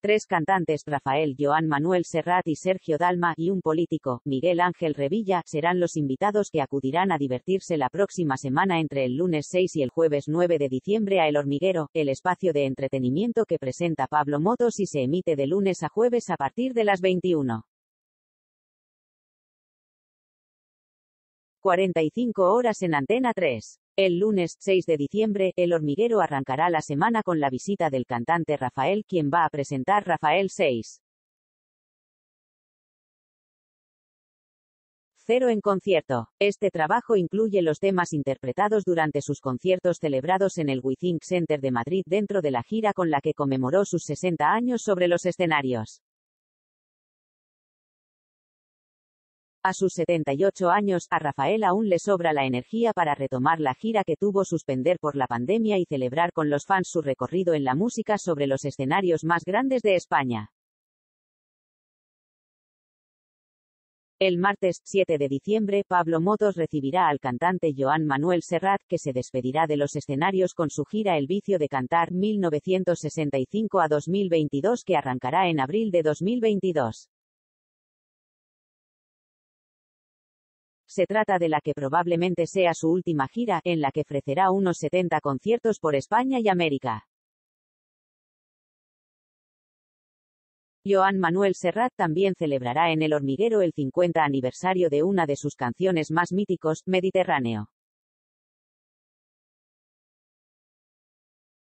Tres cantantes Rafael Joan Manuel Serrat y Sergio Dalma y un político, Miguel Ángel Revilla, serán los invitados que acudirán a divertirse la próxima semana entre el lunes 6 y el jueves 9 de diciembre a El Hormiguero, el espacio de entretenimiento que presenta Pablo Motos y se emite de lunes a jueves a partir de las 21. 45 horas en Antena 3. El lunes 6 de diciembre, El Hormiguero arrancará la semana con la visita del cantante Rafael, quien va a presentar Rafael 6. Cero en concierto. Este trabajo incluye los temas interpretados durante sus conciertos celebrados en el Within Center de Madrid dentro de la gira con la que conmemoró sus 60 años sobre los escenarios. A sus 78 años, a Rafael aún le sobra la energía para retomar la gira que tuvo suspender por la pandemia y celebrar con los fans su recorrido en la música sobre los escenarios más grandes de España. El martes 7 de diciembre, Pablo Motos recibirá al cantante Joan Manuel Serrat, que se despedirá de los escenarios con su gira El vicio de cantar 1965 a 2022 que arrancará en abril de 2022. Se trata de la que probablemente sea su última gira, en la que ofrecerá unos 70 conciertos por España y América. Joan Manuel Serrat también celebrará en El Hormiguero el 50 aniversario de una de sus canciones más míticos, Mediterráneo.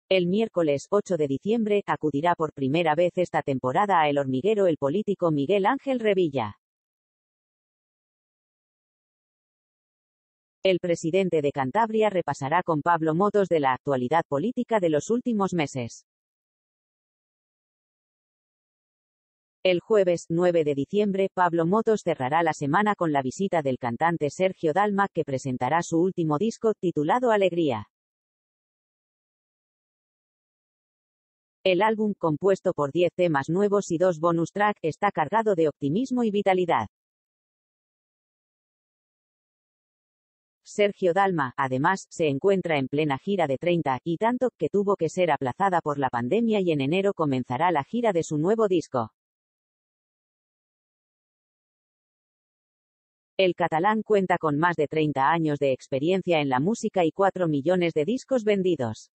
El miércoles 8 de diciembre acudirá por primera vez esta temporada a El Hormiguero el político Miguel Ángel Revilla. El presidente de Cantabria repasará con Pablo Motos de la actualidad política de los últimos meses. El jueves 9 de diciembre, Pablo Motos cerrará la semana con la visita del cantante Sergio Dalma, que presentará su último disco titulado Alegría. El álbum, compuesto por 10 temas nuevos y dos bonus track, está cargado de optimismo y vitalidad. Sergio Dalma, además, se encuentra en plena gira de 30, y tanto, que tuvo que ser aplazada por la pandemia y en enero comenzará la gira de su nuevo disco. El catalán cuenta con más de 30 años de experiencia en la música y 4 millones de discos vendidos.